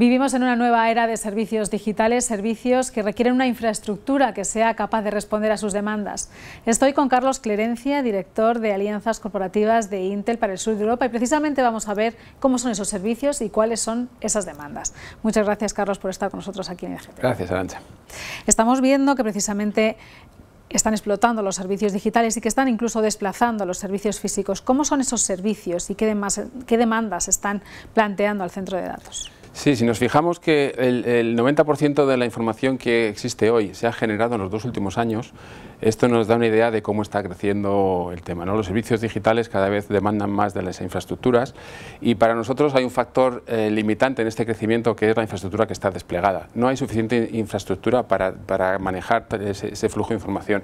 Vivimos en una nueva era de servicios digitales, servicios que requieren una infraestructura que sea capaz de responder a sus demandas. Estoy con Carlos Clerencia, director de Alianzas Corporativas de Intel para el sur de Europa y precisamente vamos a ver cómo son esos servicios y cuáles son esas demandas. Muchas gracias, Carlos, por estar con nosotros aquí en IGT. Gracias, Arancha. Estamos viendo que precisamente están explotando los servicios digitales y que están incluso desplazando los servicios físicos. ¿Cómo son esos servicios y qué demandas están planteando al centro de datos? Sí, si nos fijamos que el, 90% de la información que existe hoy se ha generado en los dos últimos años, esto nos da una idea de cómo está creciendo el tema. Los servicios digitales cada vez demandan más de las infraestructuras y para nosotros hay un factor eh, limitante en este crecimiento que es la infraestructura que está desplegada. No hay suficiente infraestructura para, manejar ese, flujo de información.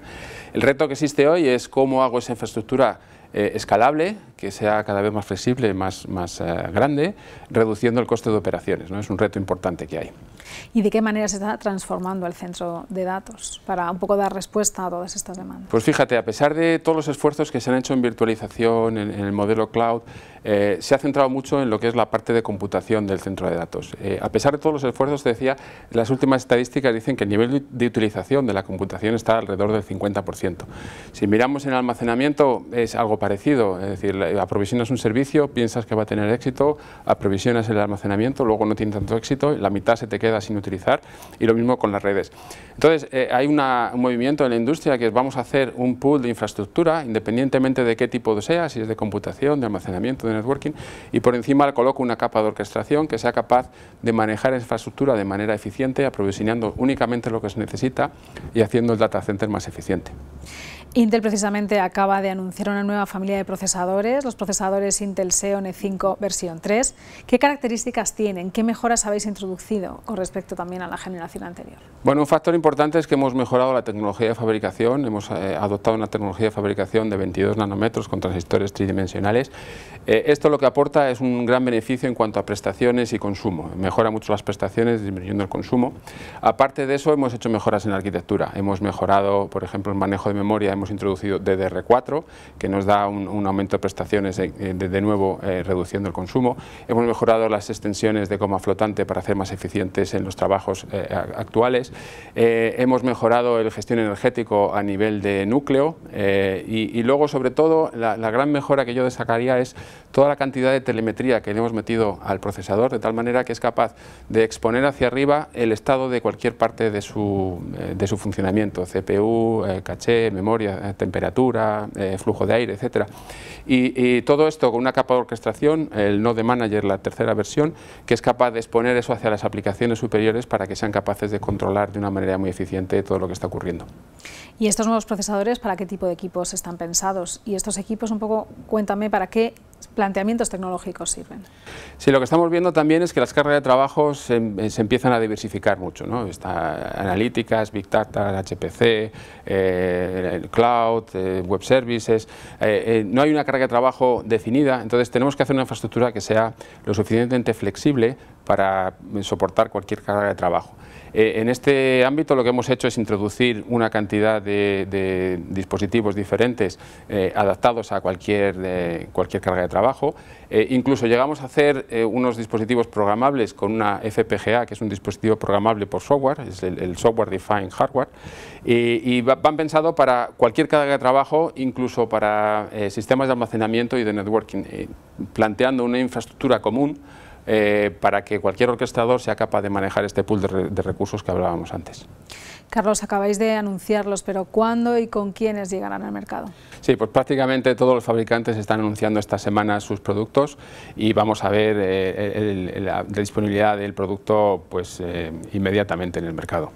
El reto que existe hoy es cómo hago esa infraestructura eh, escalable, que sea cada vez más flexible, más, más eh, grande, reduciendo el coste de operaciones. ¿no? Es un reto importante que hay. ¿Y de qué manera se está transformando el centro de datos para un poco dar respuesta a todas estas demandas? Pues fíjate, a pesar de todos los esfuerzos que se han hecho en virtualización, en, el modelo cloud, eh, se ha centrado mucho en lo que es la parte de computación del centro de datos. Eh, a pesar de todos los esfuerzos, te decía, las últimas estadísticas dicen que el nivel de utilización de la computación está alrededor del 50%. Si miramos en almacenamiento, es algo parecido, es decir, eh, aprovisionas un servicio, piensas que va a tener éxito, aprovisionas el almacenamiento, luego no tiene tanto éxito, la mitad se te queda sin utilizar y lo mismo con las redes. Entonces, eh, hay un movimiento en la industria que es vamos a hacer un pool de infraestructura, independientemente de qué tipo sea, si es de computación, de almacenamiento, de networking, y por encima coloco una capa de orquestación que sea capaz de manejar esa infraestructura de manera eficiente, aprovisionando únicamente lo que se necesita y haciendo el data center más eficiente. Intel precisamente acaba de anunciar una nueva familia de procesadores, los procesadores Intel Xeon E5 versión 3. ¿Qué características tienen? ¿Qué mejoras habéis introducido con respecto también a la generación anterior? Bueno, un factor importante es que hemos mejorado la tecnología de fabricación, hemos eh, adoptado una tecnología de fabricación de 22 nanómetros con transistores tridimensionales. Eh, esto lo que aporta es un gran beneficio en cuanto a prestaciones y consumo. Mejora mucho las prestaciones, disminuyendo el consumo. Aparte de eso, hemos hecho mejoras en la arquitectura. Hemos mejorado, por ejemplo, el manejo de memoria, hemos introducido DDR4, que nos da un, aumento de prestaciones, eh, eh, de, de, nuevo eh, reduciendo el consumo. Hemos mejorado las extensiones de coma flotante para hacer más eficientes en los trabajos actuales. hemos mejorado el gestión energético a nivel de núcleo y, luego, sobre todo, la, gran mejora que yo destacaría es toda la cantidad de telemetría que le hemos metido al procesador, de tal manera que es capaz de exponer hacia arriba el estado de cualquier parte de su, de su funcionamiento, CPU, caché, memoria, eh, temperatura, eh, flujo de aire, etcétera, Y, y, todo esto con una capa de orquestación, el Node Manager, la tercera versión, que es capaz de exponer eso hacia las aplicaciones superiores para que sean capaces de controlar de una manera muy eficiente todo lo que está ocurriendo. ¿Y estos nuevos procesadores para qué tipo de equipos están pensados? Y estos equipos, un poco, cuéntame, ¿para qué planteamientos tecnológicos sirven. Sí, lo que estamos viendo también es que las cargas de trabajo se, em, eh, empiezan a diversificar mucho, ¿no? Está analíticas, Big Data, HPC, eh, el Cloud, eh, Web Services, no hay una carga de trabajo definida, entonces tenemos que hacer una infraestructura que sea lo suficientemente flexible para soportar cualquier carga de trabajo. Eh, en este ámbito lo que hemos hecho es introducir una cantidad de, dispositivos diferentes eh, adaptados a cualquier, eh, cualquier carga de trabajo. incluso llegamos a hacer unos dispositivos programables con una FPGA, que es un dispositivo programable por software, es el, Software Defined Hardware, y, y, van pensado para cualquier carga de trabajo, incluso para sistemas de almacenamiento y de networking, planteando una infraestructura común eh, para que cualquier orquestador sea capaz de manejar este pool de, recursos que hablábamos antes. Carlos, acabáis de anunciarlos, pero ¿cuándo y con quiénes llegarán al mercado? Sí, pues prácticamente todos los fabricantes están anunciando esta semana sus productos y vamos a ver eh, la, disponibilidad del producto pues, eh, inmediatamente en el mercado.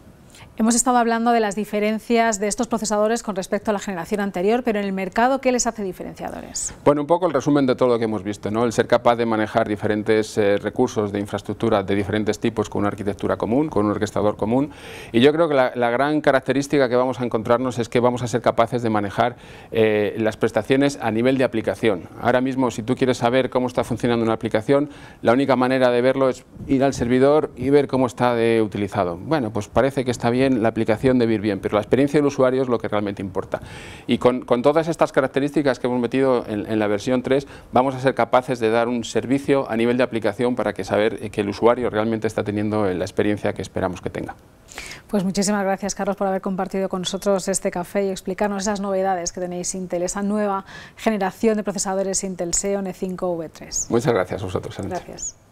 Hemos estado hablando de las diferencias de estos procesadores con respecto a la generación anterior, pero en el mercado, ¿qué les hace diferenciadores? Bueno, un poco el resumen de todo lo que hemos visto, ¿no? el ser capaz de manejar diferentes eh, recursos de infraestructura de diferentes tipos con una arquitectura común, con un orquestador común, y yo creo que la, gran característica que vamos a encontrarnos es que vamos a ser capaces de manejar eh, las prestaciones a nivel de aplicación. Ahora mismo, si tú quieres saber cómo está funcionando una aplicación, la única manera de verlo es ir al servidor y ver cómo está de utilizado. Bueno, pues parece que está bien la aplicación de vivir bien, pero la experiencia del usuario es lo que realmente importa. Y con, todas estas características que hemos metido en, la versión 3, vamos a ser capaces de dar un servicio a nivel de aplicación para que saber que el usuario realmente está teniendo la experiencia que esperamos que tenga. Pues muchísimas gracias, Carlos, por haber compartido con nosotros este café y explicarnos esas novedades que tenéis Intel, esa nueva generación de procesadores Intel Xeon E5 V3. Muchas gracias a vosotros. Gracias.